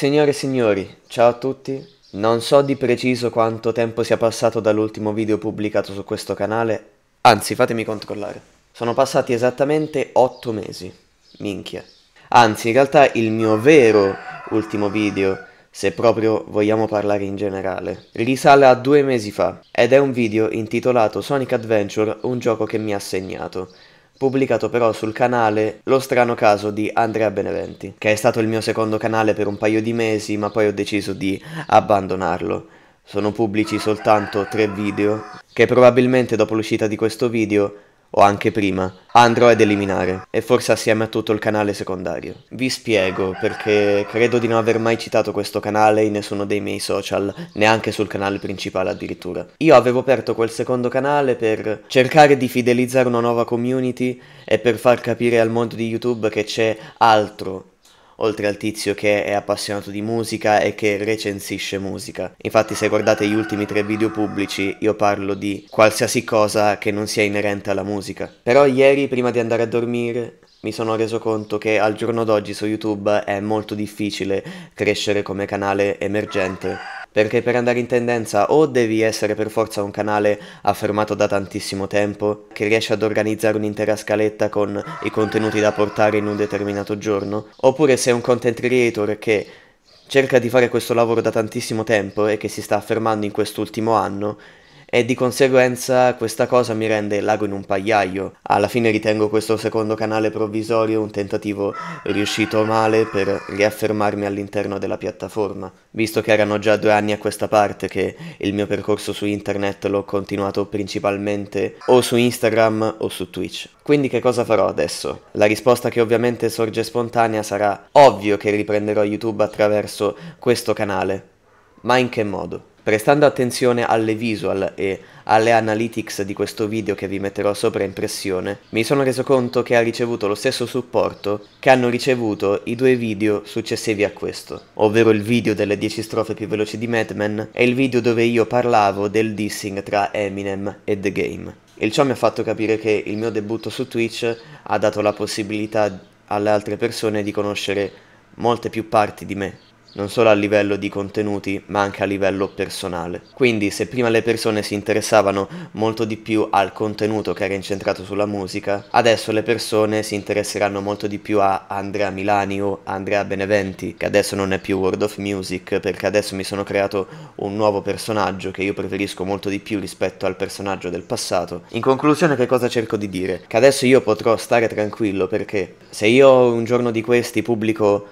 Signore e signori, ciao a tutti. Non so di preciso quanto tempo sia passato dall'ultimo video pubblicato su questo canale, anzi fatemi controllare. Sono passati esattamente 8 mesi, minchia. Anzi, in realtà il mio vero ultimo video, se proprio vogliamo parlare in generale, risale a due mesi fa ed è un video intitolato Sonic Adventure, un gioco che mi ha segnato pubblicato però sul canale Lo strano caso di Andrea Beneventi, che è stato il mio secondo canale per un paio di mesi, ma poi ho deciso di abbandonarlo. Sono pubblici soltanto tre video, che probabilmente dopo l'uscita di questo video o anche prima, andrò ad eliminare, e forse assieme a tutto il canale secondario. Vi spiego, perché credo di non aver mai citato questo canale in nessuno dei miei social, neanche sul canale principale addirittura. Io avevo aperto quel secondo canale per cercare di fidelizzare una nuova community e per far capire al mondo di YouTube che c'è altro oltre al tizio che è appassionato di musica e che recensisce musica. Infatti se guardate gli ultimi tre video pubblici io parlo di qualsiasi cosa che non sia inerente alla musica. Però ieri prima di andare a dormire mi sono reso conto che al giorno d'oggi su YouTube è molto difficile crescere come canale emergente perché per andare in tendenza o devi essere per forza un canale affermato da tantissimo tempo, che riesce ad organizzare un'intera scaletta con i contenuti da portare in un determinato giorno, oppure sei un content creator che cerca di fare questo lavoro da tantissimo tempo e che si sta affermando in quest'ultimo anno e di conseguenza questa cosa mi rende l'ago in un pagliaio. Alla fine ritengo questo secondo canale provvisorio un tentativo riuscito male per riaffermarmi all'interno della piattaforma, visto che erano già due anni a questa parte che il mio percorso su internet l'ho continuato principalmente o su Instagram o su Twitch. Quindi che cosa farò adesso? La risposta che ovviamente sorge spontanea sarà ovvio che riprenderò YouTube attraverso questo canale. Ma in che modo? Prestando attenzione alle visual e alle analytics di questo video che vi metterò sopra impressione, mi sono reso conto che ha ricevuto lo stesso supporto che hanno ricevuto i due video successivi a questo, ovvero il video delle 10 strofe più veloci di Mad Men e il video dove io parlavo del dissing tra Eminem e The Game. Il ciò mi ha fatto capire che il mio debutto su Twitch ha dato la possibilità alle altre persone di conoscere molte più parti di me non solo a livello di contenuti ma anche a livello personale. Quindi se prima le persone si interessavano molto di più al contenuto che era incentrato sulla musica, adesso le persone si interesseranno molto di più a Andrea Milani o Andrea Beneventi, che adesso non è più World of Music perché adesso mi sono creato un nuovo personaggio che io preferisco molto di più rispetto al personaggio del passato. In conclusione che cosa cerco di dire? Che adesso io potrò stare tranquillo perché se io un giorno di questi pubblico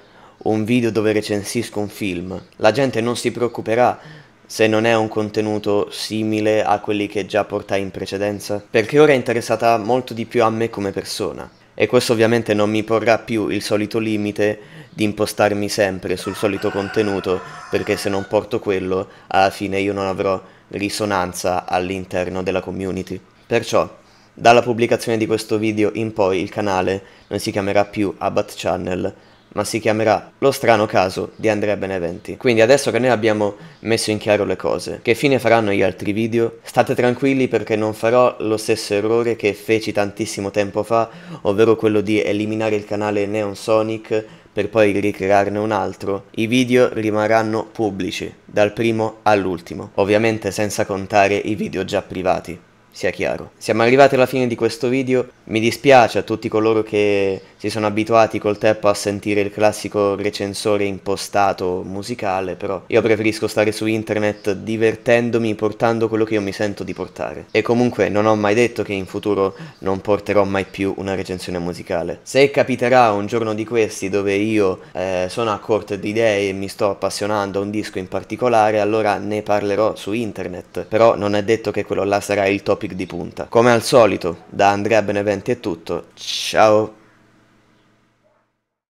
un video dove recensisco un film. La gente non si preoccuperà se non è un contenuto simile a quelli che già portai in precedenza, perché ora è interessata molto di più a me come persona. E questo ovviamente non mi porrà più il solito limite di impostarmi sempre sul solito contenuto, perché se non porto quello, alla fine io non avrò risonanza all'interno della community. Perciò, dalla pubblicazione di questo video in poi il canale non si chiamerà più Abbat Channel, ma si chiamerà Lo strano caso di Andrea Beneventi. Quindi adesso che noi abbiamo messo in chiaro le cose, che fine faranno gli altri video, state tranquilli perché non farò lo stesso errore che feci tantissimo tempo fa, ovvero quello di eliminare il canale Neon Sonic per poi ricrearne un altro, i video rimarranno pubblici, dal primo all'ultimo, ovviamente senza contare i video già privati sia chiaro. Siamo arrivati alla fine di questo video, mi dispiace a tutti coloro che si sono abituati col tempo a sentire il classico recensore impostato musicale, però io preferisco stare su internet divertendomi portando quello che io mi sento di portare. E comunque non ho mai detto che in futuro non porterò mai più una recensione musicale. Se capiterà un giorno di questi dove io eh, sono a corte di idee e mi sto appassionando a un disco in particolare, allora ne parlerò su internet, però non è detto che quello là sarà il topic di punta. Come al solito, da Andrea Benevento veramente è tutto. Ciao!